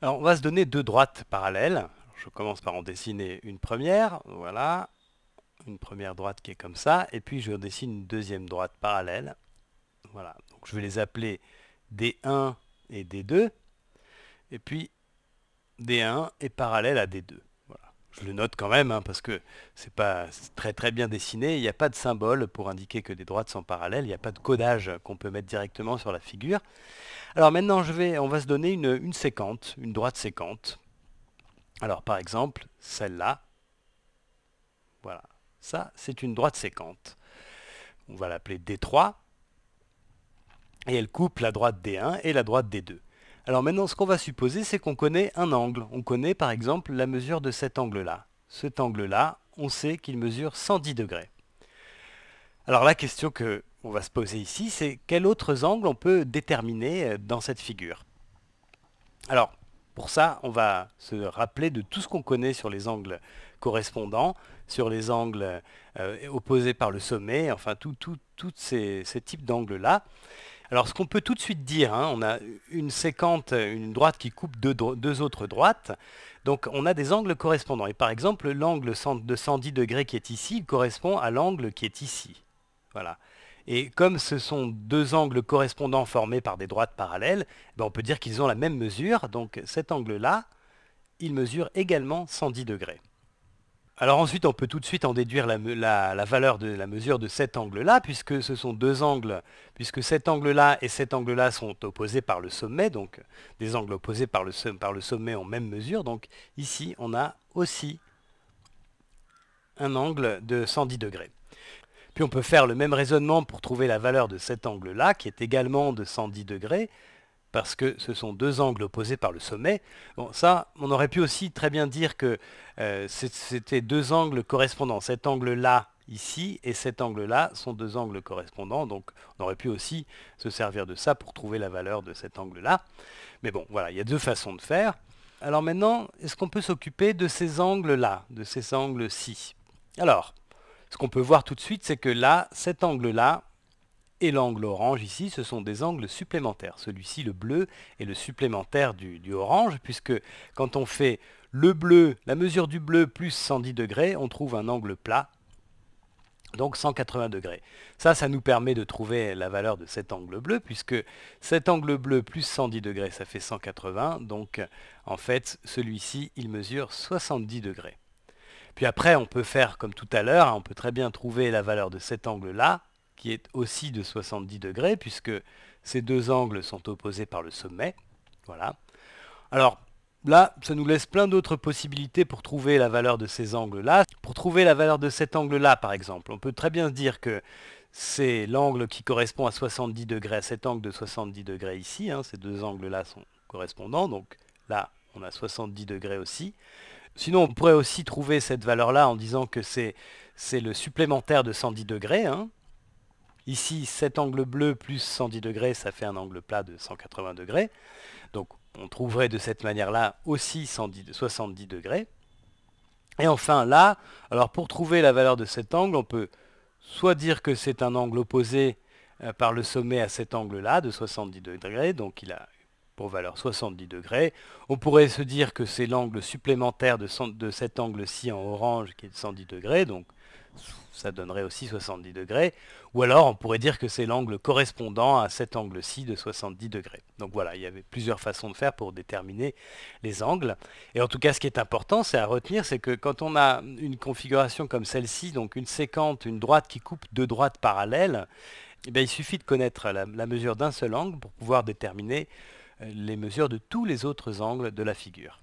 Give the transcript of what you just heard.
Alors, on va se donner deux droites parallèles. Je commence par en dessiner une première, voilà, une première droite qui est comme ça, et puis je dessine une deuxième droite parallèle. Voilà, donc je vais les appeler D1 et D2, et puis D1 est parallèle à D2 je le note quand même, hein, parce que c'est pas très très bien dessiné, il n'y a pas de symbole pour indiquer que des droites sont parallèles, il n'y a pas de codage qu'on peut mettre directement sur la figure. Alors maintenant, je vais, on va se donner une, une séquente, une droite séquente. Alors par exemple, celle-là, voilà, ça c'est une droite séquente. On va l'appeler D3, et elle coupe la droite D1 et la droite D2. Alors maintenant, ce qu'on va supposer, c'est qu'on connaît un angle. On connaît par exemple la mesure de cet angle-là. Cet angle-là, on sait qu'il mesure 110 degrés. Alors la question que on va se poser ici, c'est quels autres angles on peut déterminer euh, dans cette figure. Alors, pour ça, on va se rappeler de tout ce qu'on connaît sur les angles correspondants, sur les angles euh, opposés par le sommet, enfin tous ces types d'angles-là. Alors ce qu'on peut tout de suite dire, hein, on a une séquente, une droite qui coupe deux, autres droites, donc on a des angles correspondants. Et par exemple, l'angle de 110 degrés qui est ici, correspond à l'angle qui est ici. Voilà. Et comme ce sont deux angles correspondants formés par des droites parallèles, eh ben, on peut dire qu'ils ont la même mesure, donc cet angle-là, il mesure également 110 degrés. Alors ensuite, on peut tout de suite en déduire la, valeur de la mesure de cet angle-là, puisque ce sont deux angles, puisque cet angle-là et cet angle-là sont opposés par le sommet, donc des angles opposés par le, par le sommet en même mesure. Donc ici, on a aussi un angle de 110 degrés. Puis on peut faire le même raisonnement pour trouver la valeur de cet angle-là, qui est également de 110 degrés, parce que ce sont deux angles opposés par le sommet. Bon, ça, on aurait pu aussi très bien dire que euh, c'était deux angles correspondants. Cet angle-là ici et cet angle-là sont deux angles correspondants, donc on aurait pu aussi se servir de ça pour trouver la valeur de cet angle-là. Mais bon, voilà, il y a deux façons de faire. Alors maintenant, est-ce qu'on peut s'occuper de ces angles-là, de ces angles-ci Alors, ce qu'on peut voir tout de suite, c'est que là, cet angle-là, et l'angle orange ici, ce sont des angles supplémentaires. Celui-ci, le bleu, est le supplémentaire du, orange, puisque quand on fait le bleu, la mesure du bleu plus 110 degrés, on trouve un angle plat, donc 180 degrés. Ça, ça nous permet de trouver la valeur de cet angle bleu, puisque cet angle bleu plus 110 degrés, ça fait 180, donc en fait, celui-ci, il mesure 70 degrés. Puis après, on peut faire comme tout à l'heure, hein, on peut très bien trouver la valeur de cet angle-là, qui est aussi de 70 degrés, puisque ces deux angles sont opposés par le sommet. Voilà. Alors, Là, ça nous laisse plein d'autres possibilités pour trouver la valeur de ces angles-là. Pour trouver la valeur de cet angle-là, par exemple, on peut très bien dire que c'est l'angle qui correspond à 70 degrés, à cet angle de 70 degrés ici. Hein. ces deux angles-là sont correspondants, donc là, on a 70 degrés aussi. Sinon, on pourrait aussi trouver cette valeur-là en disant que c'est le supplémentaire de 110 degrés. Hein. Ici, cet angle bleu plus 110 degrés, ça fait un angle plat de 180 degrés. Donc on trouverait de cette manière-là aussi 70 degrés. Et enfin là, alors pour trouver la valeur de cet angle, on peut soit dire que c'est un angle opposé euh, par le sommet à cet angle-là de 70 degrés, donc il a pour valeur 70 degrés. On pourrait se dire que c'est l'angle supplémentaire de, de cet angle-ci en orange qui est de 110 degrés, donc ça donnerait aussi 70 degrés. Ou alors on pourrait dire que c'est l'angle correspondant à cet angle-ci de 70 degrés. Donc voilà, il y avait plusieurs façons de faire pour déterminer les angles. Et en tout cas, ce qui est important, c'est à retenir, c'est que quand on a une configuration comme celle-ci, donc une séquente, une droite qui coupe deux droites parallèles, eh il suffit de connaître la mesure d'un seul angle pour pouvoir déterminer euh, les mesures de tous les autres angles de la figure.